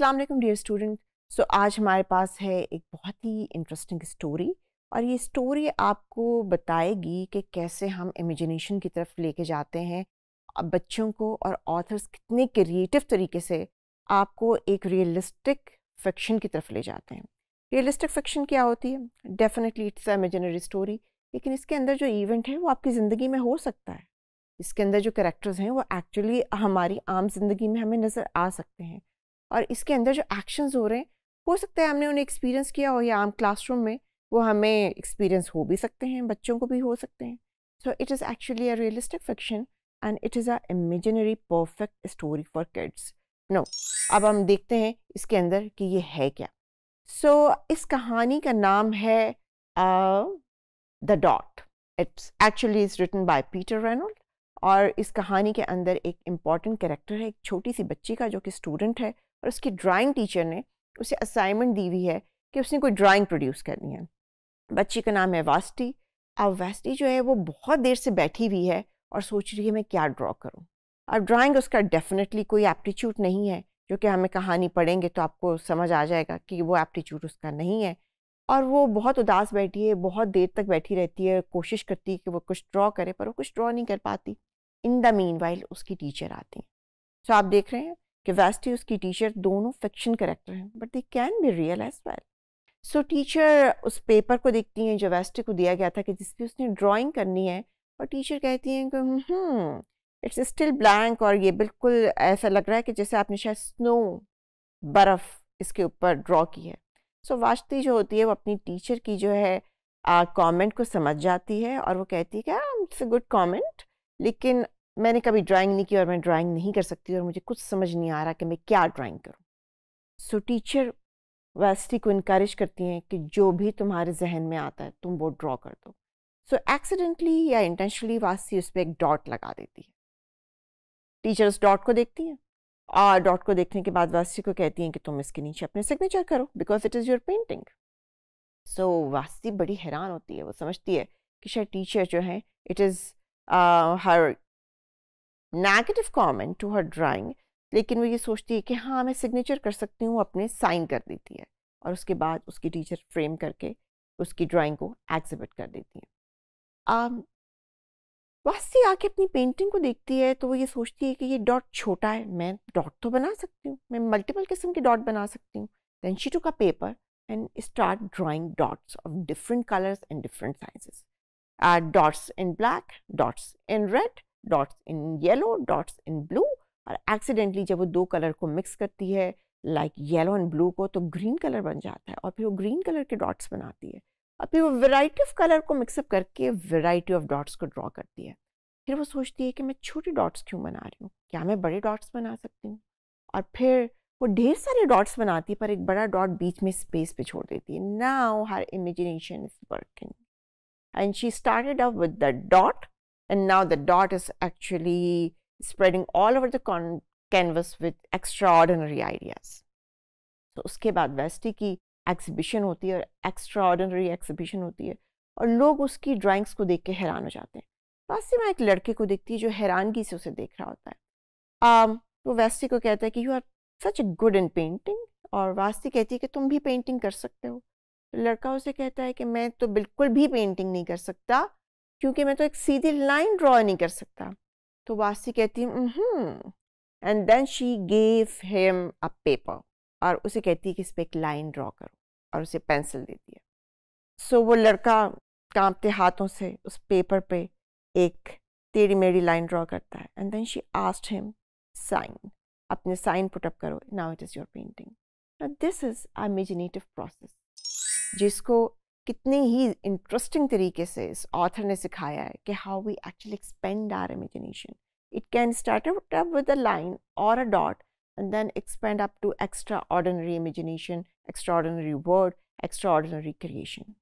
अस्सलाम वालेकुम dear student so आज हमारे पास है एक बहुत ही इंटरेस्टिंग स्टोरी और ये स्टोरी आपको बताएगी कि कैसे हम इमेजिनेशन की तरफ लेके जाते हैं बच्चों को और ऑथर्स कितने क्रिएटिव तरीके से आपको एक रियलिस्टिक फिक्शन की तरफ ले जाते हैं रियलिस्टिक फिक्शन क्या होती है डेफिनेटली इट्स इमेजिनरी स्टोरी लेकिन इसके अंदर जो इवेंट है वो आपकी ज़िंदगी में हो सकता है इसके अंदर जो करेक्टर्स हैं वो एक्चुअली हमारी आम जिंदगी में हमें नज़र आ सकते हैं और इसके अंदर जो एक्शंस हो रहे हैं हो सकता है हमने उन्हें एक्सपीरियंस किया हो या आम क्लासरूम में वो हमें एक्सपीरियंस हो भी सकते हैं बच्चों को भी हो सकते हैं so it is actually a realistic fiction and it is a imaginary perfect story for kids no अब हम देखते हैं इसके अंदर कि ये है क्या सो so, इस कहानी का नाम है the dot it's actually is written by Peter Reynold और इस कहानी के अंदर एक इम्पॉर्टेंट कैरेक्टर है एक छोटी सी बच्ची का जो कि स्टूडेंट है और उसकी ड्राइंग टीचर ने उसे असाइनमेंट दी हुई है कि उसने कोई ड्राइंग प्रोड्यूस करनी है बच्ची का नाम है वास्टी अब वास्टी जो है वो बहुत देर से बैठी हुई है और सोच रही है मैं क्या ड्रॉ करूँ अब ड्राइंग उसका डेफिनेटली कोई एप्टीट्यूड नहीं है जो कि हमें कहानी पढ़ेंगे तो आपको समझ आ जाएगा कि वो एप्टीट्यूड उसका नहीं है और वो बहुत उदास बैठी है बहुत देर तक बैठी रहती है कोशिश करती है कि वो कुछ ड्रॉ करे पर वो कुछ ड्रॉ नहीं कर पाती इन द मीन वाइल उसकी टीचर आती हैं सो so आप देख रहे हैं कि वेस्टी उसकी टीचर दोनों फिक्शन करेक्टर हैं but they can be real as well so teacher उस पेपर को देखती हैं जो वेस्टी को दिया गया था कि जिसकी उसने ड्राइंग करनी है और टीचर कहती हैं कि इट्स स्टिल ब्लैंक और ये बिल्कुल ऐसा लग रहा है कि जैसे आपने शायद स्नो बर्फ़ इसके ऊपर ड्रॉ की है सो so, वास्ती जो होती है वो अपनी टीचर की जो है कमेंट को समझ जाती है और वो कहती है कि इट्स अ गुड कमेंट लेकिन मैंने कभी ड्राइंग नहीं की और मैं ड्राइंग नहीं कर सकती और मुझे कुछ समझ नहीं आ रहा कि मैं क्या ड्राइंग करूँ सो टीचर वैसटी को इनक्रेज करती हैं कि जो भी तुम्हारे जहन में आता है तुम वो ड्रॉ कर दो सो so, एक्सीडेंटली या इंटेंशनली वास्ती उस पर एक डॉट लगा देती है टीचर उस डॉट को देखती हैं और डॉट को देखने के बाद वास्ती को कहती हैं कि तुम इसके नीचे अपने सिग्नेचर करो because it is your painting so Vashti बड़ी हैरान होती है वो समझती है कि शायद टीचर जो है it is her negative comment to her drawing लेकिन वो ये सोचती है कि हाँ मैं सिग्नेचर कर सकती हूँ अपने साइन कर देती है और उसके बाद उसकी टीचर फ्रेम करके उसकी ड्राइंग को एग्जिबिट कर देती है वास्ती आके अपनी पेंटिंग को देखती है तो वो ये सोचती है कि ये डॉट छोटा है मैं डॉट तो बना सकती हूँ मैं मल्टीपल किस्म के डॉट बना सकती हूँ then she took a paper and start drawing dots of different colours and different sizes dots in black dots in red dots in yellow dots in blue और एक्सीडेंटली जब वो दो कलर को मिक्स करती है लाइक येलो एंड ब्लू को तो green colour बन जाता है और फिर वो ग्रीन कलर के डॉट्स बनाती है और फिर वो वेराइटी ऑफ कलर को मिक्सअप करके वेराइटी ऑफ डॉट्स को ड्रॉ करती है फिर वो सोचती है कि मैं छोटे डॉट्स क्यों बना रही हूँ क्या मैं बड़े डॉट्स बना सकती हूँ और फिर वो ढेर सारे डॉट्स बनाती है पर एक बड़ा डॉट बीच में स्पेस पे छोड़ देती है now her imagination is working and she started up with the dot and now the dot is actually spreading all over the canvas with extraordinary ideas. तो उसके बाद वेस्टी की एग्जिबिशन होती है और एक्स्ट्राऑर्डनरी एग्जिबिशन होती है और लोग उसकी ड्राइंग्स को देख के हैरान हो जाते हैं वास्ती में एक लड़के को देखती है जो हैरानगी से उसे देख रहा होता है um, वो वेस्टी को कहता है कि you are such a good in painting और वास्ती कहती है कि तुम भी पेंटिंग कर सकते हो लड़का उसे कहता है कि मैं तो बिल्कुल भी पेंटिंग नहीं कर सकता क्योंकि मैं तो एक सीधी लाइन ड्रॉ नहीं कर सकता तो वासी कहती हूँ and then she gave him a paper और उसे कहती है कि इस पर एक लाइन ड्रॉ करो और उसे पेंसिल दे दिया सो so, वो लड़का कांपते हाथों से उस पेपर पे एक टेढ़ी मेढ़ी लाइन ड्रॉ करता है and then she asked him sign अपने साइन पुटअप करो now it is your painting this is a imaginative process जिसको कितने ही इंटरेस्टिंग तरीके से इस ऑथर ने सिखाया है कि how we actually expand our imagination it can start out up with a line और a dot and then expand up to extraordinary imagination extraordinary word extraordinary creation